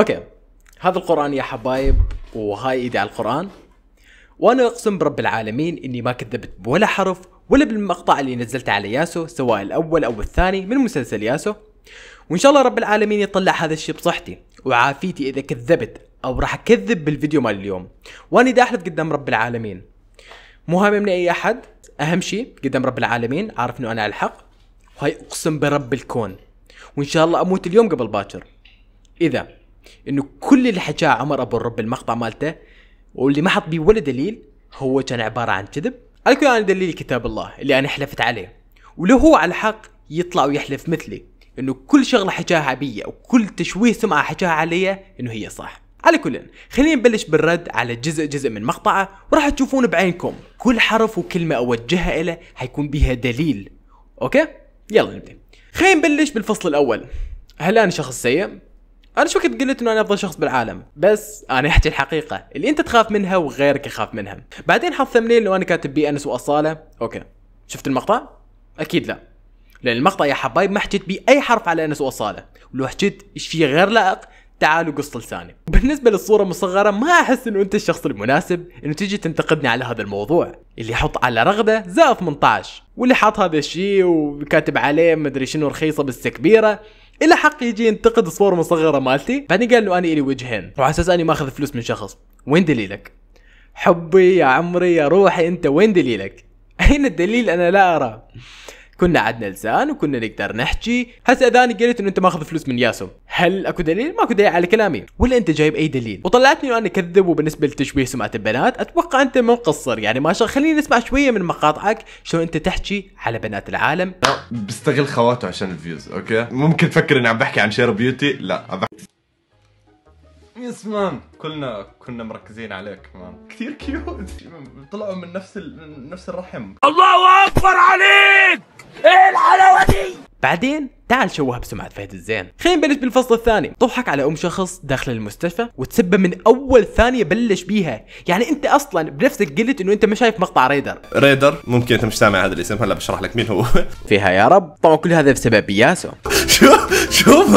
اوكي هذا القران يا حبايب وهاي ايدي على القران وانا اقسم برب العالمين اني ما كذبت بولا حرف ولا بالمقطع اللي نزلته على ياسو سواء الاول او الثاني من مسلسل ياسو وان شاء الله رب العالمين يطلع هذا الشيء بصحتي وعافيتي اذا كذبت او راح اكذب بالفيديو مال اليوم وانا دا احلف قدام رب العالمين مو هاممني اي احد اهم شيء قدام رب العالمين عارف انه انا على الحق وهي اقسم برب الكون وان شاء الله اموت اليوم قبل باكر اذا انه كل اللي حكاه عمر ابو الرب المقطع مالته واللي ما حط بيه ولا دليل هو كان عباره عن كذب على كل انا يعني دليل كتاب الله اللي انا حلفت عليه ولو هو على حق يطلع ويحلف مثلي انه كل شغله حكاها عبيه وكل تشويه سمعه حكاها علي انه هي صح على كل خلينا نبلش بالرد على جزء جزء من مقطعه وراح تشوفون بعينكم كل حرف وكلمه اوجهها له حيكون بيها دليل اوكي يلا نبدا خلينا نبلش بالفصل الاول هل انا شخص سيء انا شو كنت قلت انه انا افضل شخص بالعالم بس انا احكي الحقيقه اللي انت تخاف منها وغيرك يخاف منها بعدين حط ثمنيل لو انا كاتب بيه انس واصاله اوكي شفت المقطع اكيد لا لان المقطع يا حبايب ما حكيت بيه اي حرف على انس واصاله ولو حكيت شيء غير لائق تعالوا قص لساني بالنسبه للصوره المصغره ما احس انه انت الشخص المناسب انه تيجي تنتقدني على هذا الموضوع اللي يحط على رغده زائد 18 واللي حاط هذا الشيء وكاتب عليه مدري شنو رخيصه بس كبيره إلى حق يجي ينتقد الصور المصغره مالتي بعدين قال له أنا إلي وجهين وعلى أساس أني ماخذ فلوس من شخص وين دليلك حبي يا عمري يا روحي أنت وين دليلك أين الدليل أنا لا أرى كنا عدنا لسان وكنا نقدر نحكي هسا اذاني قلت انه انت ماخذ فلوس من ياسو هل اكو دليل ماكو دليل على كلامي ولا انت جايب اي دليل وطلعتني وانا كذب وبالنسبه لتشويه سمعه البنات اتوقع انت مقصر يعني ما شاء خليني نسمع شويه من مقاطعك شلون انت تحكي على بنات العالم بستغل خواته عشان الفيوز اوكي ممكن تفكر اني عم بحكي عن شير بيوتي لا عم بحكي كلنا كنا مركزين عليك مان كثير كيوت طلعوا من نفس ال... من نفس الرحم الله اكبر عليك ايه الحلاوه دي بعدين تعال شوها بسمعة فهد الزين خلينا نبلش بالفصل الثاني ضحك على ام شخص داخل المستشفى وتسبه من اول ثانية بلش بيها يعني انت اصلا بنفسك قلت انه انت ما شايف مقطع ريدر ريدر ممكن انت مش سامع هذا الاسم هلا بشرح لك مين هو فيها يا رب طبعا كل هذا بسبب ياسو شوف شوف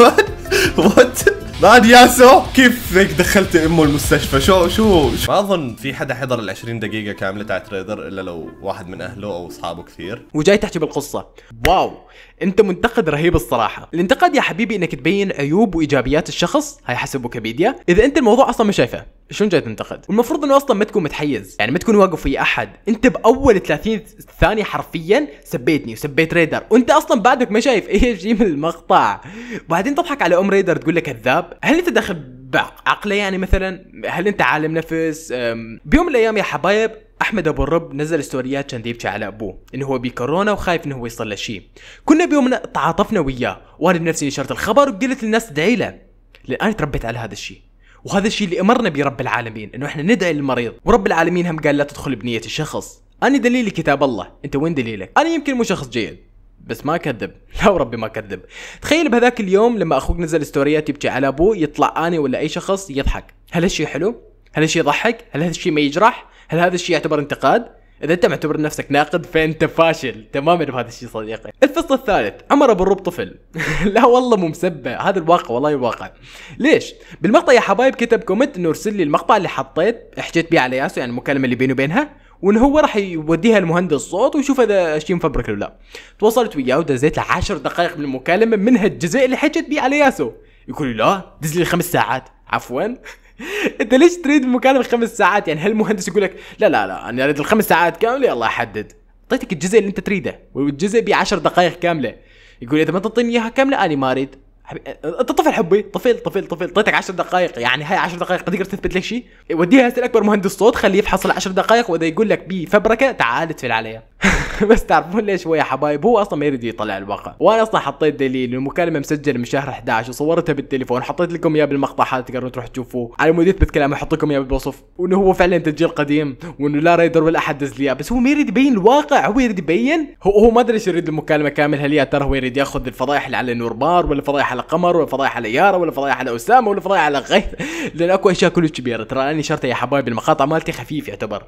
وات بعد ياسو كيف هيك دخلت امه المستشفى شو شو, شو. ما اظن في حدا حضر ال 20 دقيقه كامله تاعت ريدر الا لو واحد من اهله او اصحابه كثير وجاي تحكي بالقصه واو انت منتقد رهيب الصراحه الانتقاد يا حبيبي انك تبين عيوب وايجابيات الشخص هاي حسب ويكيبيديا اذا انت الموضوع اصلا مش شايفه شلون جاي تنتقد؟ والمفروض انه اصلا ما تكون متحيز، يعني ما تكون واقف ويا احد، انت باول 30 ثانية حرفيا سبيتني وسبيت ريدر، وانت اصلا بعدك ما شايف اي شيء من المقطع، وبعدين تضحك على ام ريدر تقول لك كذاب، هل انت داخل بعقله يعني مثلا؟ هل انت عالم نفس؟ بيوم من الايام يا حبايب احمد ابو الرب نزل ستوريات كان يبكي على ابوه انه هو بكورونا وخايف انه هو يصير له شيء كنا بيومنا تعاطفنا وياه وانا بنفسي نشرت الخبر وقلت للناس ادعي له لان انا تربيت على هذا الشيء وهذا الشيء اللي امرنا به رب العالمين انه احنا ندعي للمريض ورب العالمين هم قال لا تدخل بنيه الشخص انا دليلي كتاب الله انت وين دليلك انا يمكن مو شخص جيد بس ما اكذب لا وربي ما اكذب تخيل بهذاك اليوم لما اخوك نزل ستوريات يبكي على ابوه يطلع اني ولا اي شخص يضحك هل هالشيء حلو هل هالشيء يضحك هل هالشيء ما يجرح هل هذا الشيء يعتبر انتقاد اذا انت معتبر نفسك ناقد فانت فاشل تماما بهذا الشيء صديقي الفصل الثالث عمر ابو الرب طفل لا والله مو مسبه هذا الواقع والله الواقع ليش بالمقطع يا حبايب كتب كومنت انه ارسل لي المقطع اللي حطيت حكيت بيه على ياسو يعني المكالمه اللي بيني وبينها وان هو راح يوديها لمهندس صوت ويشوف اذا شيء مفبرك ولا لا تواصلت وياه ودزيت له 10 دقائق من المكالمه منها الجزء اللي حكيت بيه على ياسو يقول لي لا دز لي خمس ساعات عفوا انت ليش تريد مكالمه خمس ساعات يعني هل المهندس يقول لك لا لا لا انا اريد الخمس ساعات كامله يلا احدد اعطيتك الجزء اللي انت تريده والجزء ب 10 دقائق كامله يقول اذا ما تعطيني اياها كامله انا ما اريد انت أه، طفل حبي طفل طفل طفل اعطيتك 10 دقائق يعني هاي 10 دقائق تقدر تثبت لك شيء وديها هسه اكبر مهندس صوت خليه يفحص ال 10 دقائق واذا يقول لك فبركه تعال تفل عليها بس تعرفون ليش هو يا حبايب هو اصلا ما يريد يطلع الواقع وانا اصلا حطيت دليل المكالمه مسجله من شهر 11 وصورتها بالتليفون حطيت لكم اياه بالمقطع هذا تقدرون تروحوا تشوفوه على مود يثبت كلامه احط لكم اياه بالوصف وانه هو فعلا تسجيل قديم وانه لا رايدر ولا احد دز لي بس هو ما يريد يبين الواقع هو يريد يبين هو, هو ما ادري ايش يريد المكالمه كامله هل ترى هو يريد ياخذ الفضايح اللي على نور بار ولا الفضايح على قمر ولا فضايح على يارا ولا فضايح على اسامه ولا فضايح على غير لان اكو اشياء كلش كبيره ترى انا شرطه يا حبايبي المقاطع مالتي خفيف يعتبر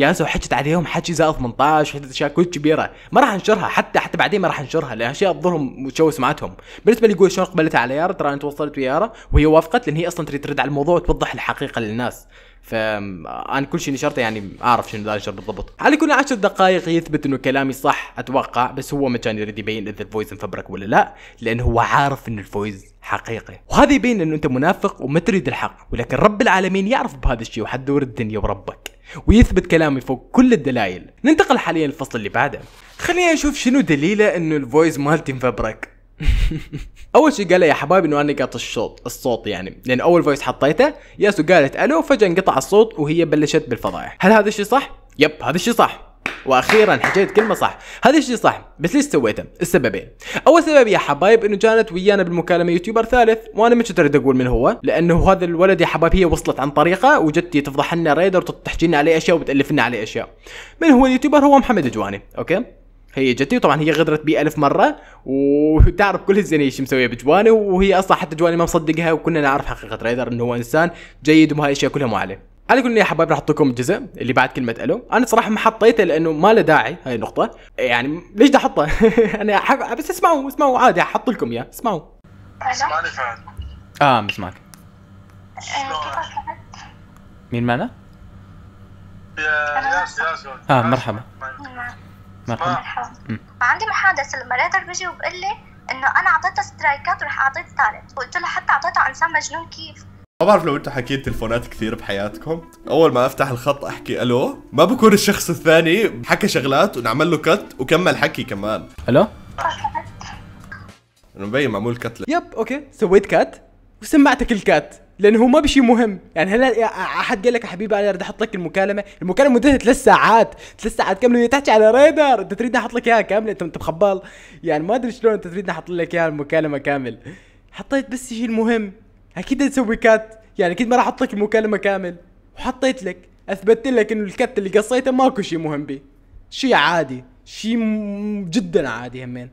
يا سو حكيت عليهم حكي زائد 18 حكيت اشياء كلش كبيره ما راح انشرها حتى حتى بعدين ما راح انشرها لان اشياء تضرهم وتشوه سمعتهم بالنسبه لي يقول شلون قبلت على يارا ترى انا توصلت ويارا وهي وافقت لان هي اصلا تريد ترد على الموضوع وتوضح الحقيقه للناس فانا كل شيء نشرته يعني اعرف شنو ذا نشر بالضبط على كل عشر دقائق يثبت انه كلامي صح اتوقع بس هو ما كان يريد يبين اذا الفويس مفبرك ولا لا لانه هو عارف ان الفويس حقيقي وهذا يبين انه انت منافق وما تريد الحق ولكن رب العالمين يعرف بهذا الشيء وحد دور الدنيا وربك ويثبت كلامي فوق كل الدلائل ننتقل حاليا للفصل اللي بعده خلينا نشوف شنو دليله انه الفويس مالتي مفبرك اول شيء قال يا حبايبي انه انا قاطع الصوت الصوت يعني لان اول فويس حطيته ياسو قالت الو فجاه انقطع الصوت وهي بلشت بالفضائح هل هذا الشيء صح يب هذا الشيء صح واخيرا حكيت كلمه صح هذا الشيء صح بس ليش سويته السببين اول سبب يا حبايب انه كانت ويانا بالمكالمه يوتيوبر ثالث وانا ما كنت اريد اقول من هو لانه هذا الولد يا حبايب هي وصلت عن طريقه وجدتي تفضح لنا ريدر وتحكي لنا عليه اشياء وبتالف لنا عليه اشياء من هو اليوتيوبر هو محمد الجواني اوكي هي جتي وطبعا هي غدرت بي ألف مرة وتعرف كل الزينة ايش مسوية بجواني وهي أصلا حتى جواني ما مصدقها وكنا نعرف حقيقة ريدر إنه هو إنسان جيد وهاي الأشياء كلها مو عليه على كل يا حبايب راح احطكم الجزء اللي بعد كلمه الو انا صراحه ما حطيته لانه ما له داعي هاي النقطه يعني ليش بدي احطه انا حق... بس اسمعوا اسمعوا عادي احط لكم اياه اسمعوا اه مسمعك مين معنا؟ يا ياسر ياسر اه مرحبا مرحبا آه، فعندي محادثه لما ريتر بيجي وبقول لي انه انا اعطيتها سترايكات ورح اعطيت ثالث قلت له حتى اعطيتها انسان مجنون كيف ما بعرف لو انتم حكيت تلفونات كثير بحياتكم اول ما افتح الخط احكي الو ما بكون الشخص الثاني حكى شغلات ونعمل له كت وكمل حكي كمان الو مبين معمول كتله يب اوكي سويت كات وسمعتك الكات لانه هو ما بشيء مهم يعني هلا احد قال لك يا حبيبي انا بدي احط لك المكالمه المكالمه مدتها ثلاث ساعات ثلاث ساعات كامله تحكي على رادر انت تريدني احط لك اياها كامله انت مخبال يعني ما ادري شلون انت تريدني احط لك اياها المكالمه كامل حطيت بس الشيء المهم اكيد تسوي كات يعني اكيد ما راح احط لك المكالمه كامل وحطيت لك اثبتت لك انه الكات اللي قصيته ماكو شيء مهم به شيء عادي شيء جدا عادي همين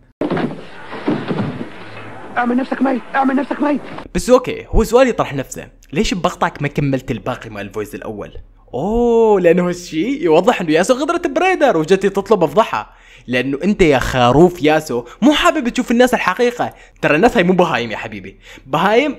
اعمل نفسك ميت اعمل نفسك ميت بس اوكي هو سؤال يطرح نفسه ليش بمقطعك ما كملت الباقي مال الفويس الاول اوه لانه هالشيء يوضح انه ياسو غدرت بريدر وجتي تطلب افضحها لانه انت يا خروف ياسو مو حابب تشوف الناس الحقيقه ترى الناس هاي مو بهايم يا حبيبي بهايم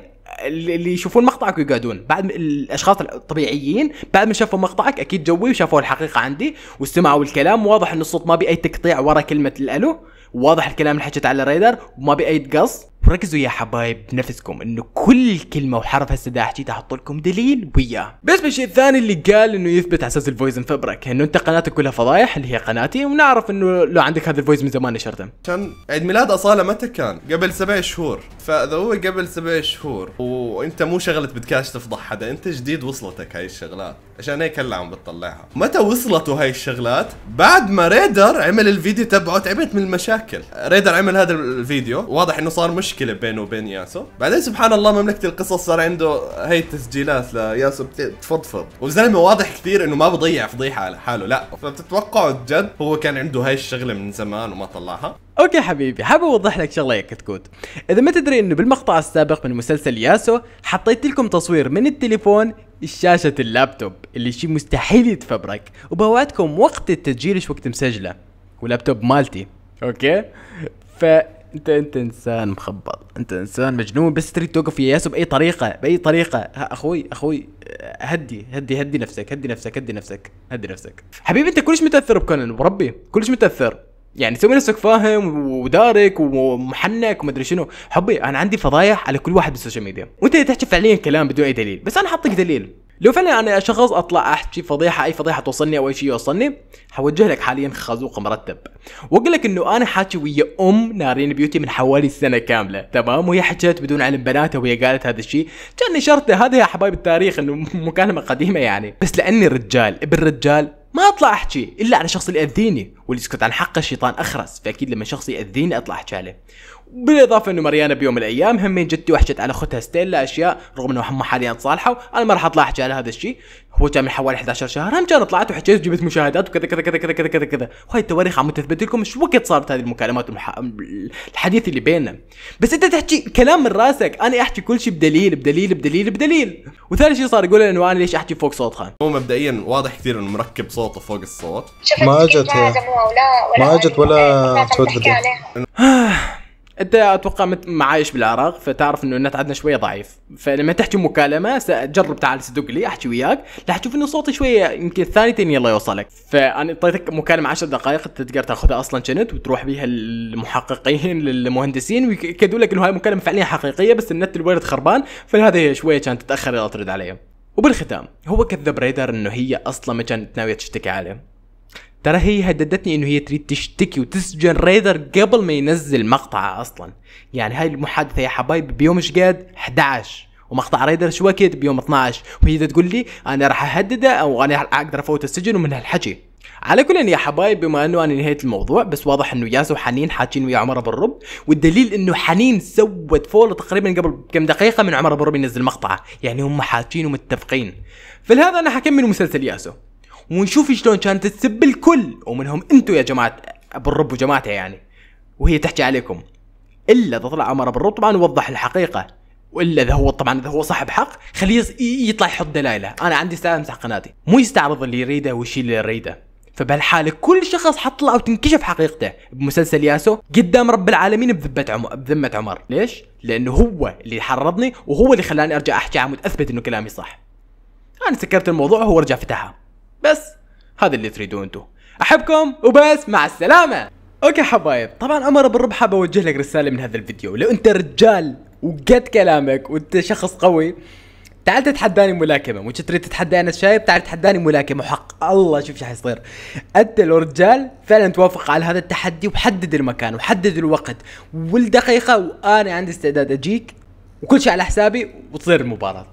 اللي يشوفون مقطعك ويقعدون بعد الاشخاص الطبيعيين بعد ما شافوا مقطعك اكيد جوي وشافوا الحقيقه عندي واستمعوا الكلام واضح ان الصوت ما بي اي تقطيع ورا كلمه الالو واضح الكلام اللي حكيت على ريدر وما بي اي تقص وركزوا يا حبايب بنفسكم انه كل كلمه وحرف هسه دا احكي احط لكم دليل وياه بس بالشيء الثاني اللي قال انه يثبت على اساس الفويس انفبرك انه انت قناتك كلها فضايح اللي هي قناتي ونعرف انه لو عندك هذا الفويس من زمان نشرته كان عيد ميلاد اصاله متى كان قبل سبع شهور فاذا هو قبل سبع شهور وانت مو شغله بودكاست تفضح حدا انت جديد وصلتك هاي الشغلات عشان هيك هلا عم بتطلعها متى وصلته هاي الشغلات بعد ما ريدر عمل الفيديو تبعه تعبت من المشاكل ريدر عمل هذا الفيديو واضح انه صار مش مشكله بينه وبين ياسو بعدين سبحان الله مملكه القصص صار عنده هي التسجيلات لياسو بتفضفض والزلمه واضح كثير انه ما بضيع فضيحه على حاله لا فبتتوقعوا جد هو كان عنده هاي الشغله من زمان وما طلعها اوكي حبيبي حابب اوضح لك شغله يا كتكوت اذا ما تدري انه بالمقطع السابق من مسلسل ياسو حطيت لكم تصوير من التليفون الشاشة اللابتوب اللي شيء مستحيل يتفبرك وبواتكم وقت التسجيل ايش وقت مسجله ولابتوب مالتي اوكي ف انت انت انسان مخبط انت انسان مجنون بس تريد توقف يا ياسو باي طريقه باي طريقه اخوي اخوي هدي هدي هدي نفسك هدي نفسك هدي نفسك هدي نفسك حبيبي انت كلش متاثر بكونان وربي كلش متاثر يعني سوي نفسك فاهم ودارك ومحنك ومدري شنو حبي انا عندي فضايح على كل واحد بالسوشيال ميديا وانت تحكي فعليا كلام بدون اي دليل بس انا حاطك دليل لو فعلا انا شخص اطلع احكي فضيحه اي فضيحه توصلني او اي شيء يوصلني حوجه لك حاليا خازوق مرتب واقول لك انه انا حاكي ويا ام نارين بيوتي من حوالي سنه كامله تمام وهي حكت بدون علم بناتها وهي قالت هذا الشيء كان نشرته هذا يا حبايب التاريخ انه مكالمه قديمه يعني بس لاني رجال ابن رجال ما اطلع احكي الا على شخص اللي ياذيني واللي يسكت عن حقه الشيطان اخرس فاكيد لما شخص ياذيني اطلع احكي عليه بالاضافه انه مريانا بيوم من الايام همين جدي وحشت على اختها ستيلا اشياء رغم انه هم حاليا تصالحوا انا ما راح اطلع احكي على هذا الشيء هو كان من حوالي 11 شهر هم كان طلعت وحكيت وجبت مشاهدات وكذا كذا كذا كذا كذا كذا كذا وهي التواريخ عم تثبت لكم شو وقت صارت هذه المكالمات المح... الحديث اللي بيننا بس انت تحكي كلام من راسك انا احكي كل شيء بدليل بدليل بدليل بدليل وثاني شيء صار يقول انه انا ليش احكي فوق صوت خان هو مبدئيا واضح كثير انه مركب صوته فوق الصوت ما اجت ما اجت ولا ولا انت اتوقع مت... معايش بالعراق فتعرف انه النت عندنا شويه ضعيف فلما تحكي مكالمه جرب تعال صدق لي احكي وياك راح تشوف انه صوتي شويه يمكن ثانيتين يلا يوصلك فانا اعطيتك مكالمه 10 دقائق انت تقدر تاخذها اصلا كنت وتروح بيها للمحققين للمهندسين ويكدوا لك انه هاي مكالمه فعليا حقيقيه بس النت الورد خربان فلهذا شويه كانت تتاخر الا ترد عليهم وبالختام هو كذب ريدر انه هي اصلا ما كانت ناويه تشتكي عليه ترى هي هددتني انه هي تريد تشتكي وتسجن ريدر قبل ما ينزل مقطعه اصلا يعني هاي المحادثه يا حبايبي بيوم ايش قد 11 ومقطع ريدر شو وقت بيوم 12 وهي تقول لي انا راح اهدده او انا اقدر افوت السجن ومن هالحكي على كل يا حبايب بما انه انا نهيت الموضوع بس واضح انه ياس وحنين حاكين ويا عمر ابو الرب والدليل انه حنين سوت فولو تقريبا قبل كم دقيقه من عمر ابو الرب ينزل مقطعه يعني هم حاكين ومتفقين فلهذا انا حكمل مسلسل ياسو ونشوف شلون كانت تسب الكل ومنهم انتم يا جماعه ابو الرب وجماعته يعني وهي تحكي عليكم الا اذا طلع عمر ابو الرب طبعا وضح الحقيقه والا اذا هو طبعا اذا هو صاحب حق خليه يطلع يحط دلائله انا عندي استعداد امسح قناتي مو يستعرض اللي يريده ويشيل اللي يريده فبهالحاله كل شخص حطلع وتنكشف حقيقته بمسلسل ياسو قدام رب العالمين بذمه عمر بذمه عمر ليش لانه هو اللي حرضني وهو اللي خلاني ارجع احكي عمود اثبت انه كلامي صح انا سكرت الموضوع وهو رجع فتحها بس هذا اللي تريدوه انتم احبكم وبس مع السلامه اوكي حبايب طبعا عمر ابو الربع حاب اوجه لك رساله من هذا الفيديو لو انت رجال وقد كلامك وانت شخص قوي تعال تتحداني ملاكمه مش تريد تتحدى انس شايب تعال تتحداني ملاكمه وحق الله شوف شو حيصير انت لو رجال فعلا توافق على هذا التحدي وحدد المكان وحدد الوقت والدقيقه وانا عندي استعداد اجيك وكل شيء على حسابي وتصير المباراه